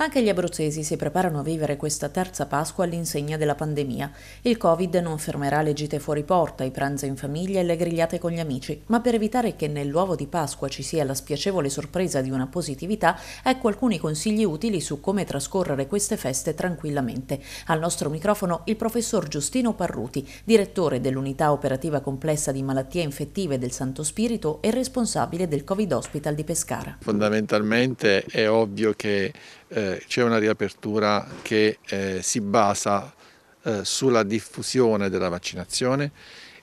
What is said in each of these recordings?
Anche gli abruzzesi si preparano a vivere questa terza Pasqua all'insegna della pandemia. Il Covid non fermerà le gite fuori porta, i pranzi in famiglia e le grigliate con gli amici, ma per evitare che nell'uovo di Pasqua ci sia la spiacevole sorpresa di una positività, ecco alcuni consigli utili su come trascorrere queste feste tranquillamente. Al nostro microfono il professor Giustino Parruti, direttore dell'unità operativa complessa di malattie infettive del Santo Spirito e responsabile del Covid Hospital di Pescara. Fondamentalmente è ovvio che eh, c'è una riapertura che eh, si basa eh, sulla diffusione della vaccinazione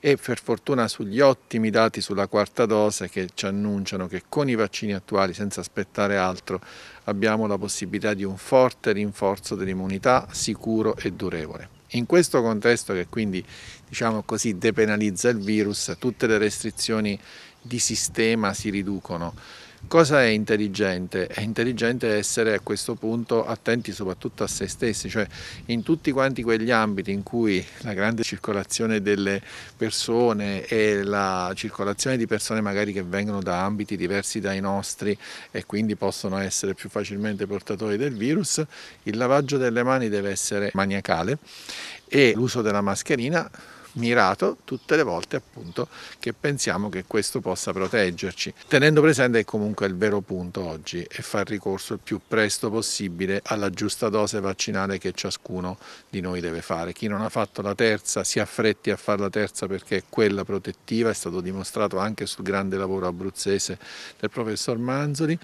e per fortuna sugli ottimi dati sulla quarta dose che ci annunciano che con i vaccini attuali, senza aspettare altro, abbiamo la possibilità di un forte rinforzo dell'immunità sicuro e durevole. In questo contesto che quindi diciamo così, depenalizza il virus, tutte le restrizioni di sistema si riducono. Cosa è intelligente? È intelligente essere a questo punto attenti soprattutto a se stessi, cioè in tutti quanti quegli ambiti in cui la grande circolazione delle persone e la circolazione di persone magari che vengono da ambiti diversi dai nostri e quindi possono essere più facilmente portatori del virus, il lavaggio delle mani deve essere maniacale e l'uso della mascherina mirato tutte le volte appunto che pensiamo che questo possa proteggerci, tenendo presente che comunque il vero punto oggi è far ricorso il più presto possibile alla giusta dose vaccinale che ciascuno di noi deve fare. Chi non ha fatto la terza si affretti a fare la terza perché è quella protettiva, è stato dimostrato anche sul grande lavoro abruzzese del professor Manzoli,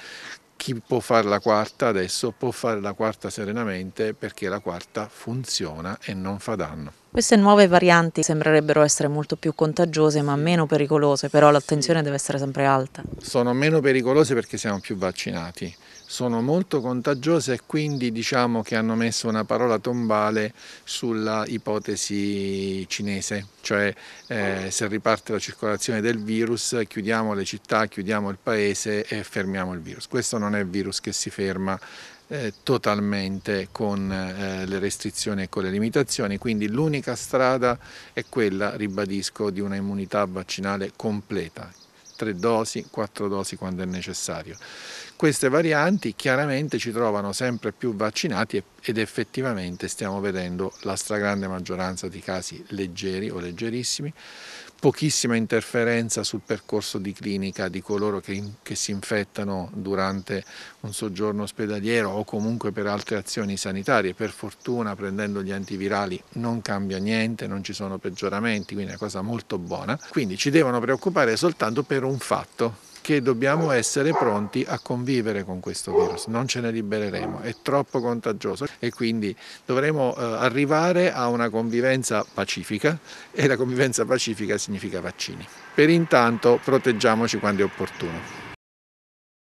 chi può fare la quarta adesso può fare la quarta serenamente perché la quarta funziona e non fa danno. Queste nuove varianti sembrerebbero essere molto più contagiose ma meno pericolose, però l'attenzione deve essere sempre alta. Sono meno pericolose perché siamo più vaccinati sono molto contagiose e quindi diciamo che hanno messo una parola tombale sulla ipotesi cinese, cioè eh, se riparte la circolazione del virus chiudiamo le città, chiudiamo il paese e fermiamo il virus. Questo non è il virus che si ferma eh, totalmente con eh, le restrizioni e con le limitazioni, quindi l'unica strada è quella, ribadisco, di una immunità vaccinale completa, tre dosi, quattro dosi quando è necessario queste varianti chiaramente ci trovano sempre più vaccinati ed effettivamente stiamo vedendo la stragrande maggioranza di casi leggeri o leggerissimi, pochissima interferenza sul percorso di clinica di coloro che, che si infettano durante un soggiorno ospedaliero o comunque per altre azioni sanitarie. Per fortuna prendendo gli antivirali non cambia niente, non ci sono peggioramenti, quindi è una cosa molto buona. Quindi ci devono preoccupare soltanto per un fatto che dobbiamo essere pronti a convivere con questo virus, non ce ne libereremo, è troppo contagioso e quindi dovremo eh, arrivare a una convivenza pacifica e la convivenza pacifica significa vaccini. Per intanto proteggiamoci quando è opportuno.